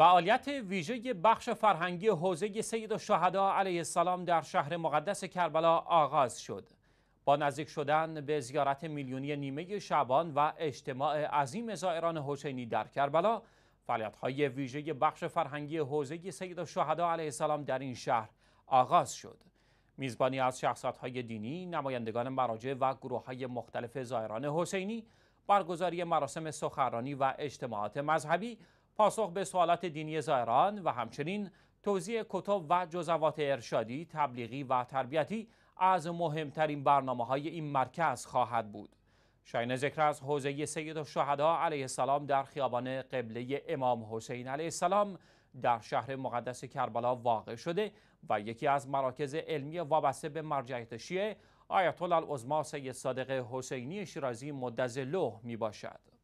فعالیت ویژه بخش فرهنگی حوزه سید الشهدا علیه السلام در شهر مقدس کربلا آغاز شد با نزدیک شدن به زیارت میلیونی نیمه شعبان و اجتماع عظیم زائران حسینی در کربلا فعالیت‌های ویژه بخش فرهنگی حوزه سید الشهدا علیه السلام در این شهر آغاز شد میزبانی از شخصیت‌های دینی نمایندگان مراجع و گروه‌های مختلف زائران حسینی برگزاری مراسم سخرانی و اجتماعات مذهبی پاسخ به سوالات دینی زائران و همچنین توزیع کتب و جزوات ارشادی، تبلیغی و تربیتی از مهمترین برنامه های این مرکز خواهد بود. شاین ذکر از حوزه سید و شهدا علیه السلام در خیابان قبله امام حسین علیه السلام در شهر مقدس کربلا واقع شده و یکی از مراکز علمی وابسته به مرجعیت شیعه آیت الله العظما سید صادق حسینی شیرازی مدظله می باشد.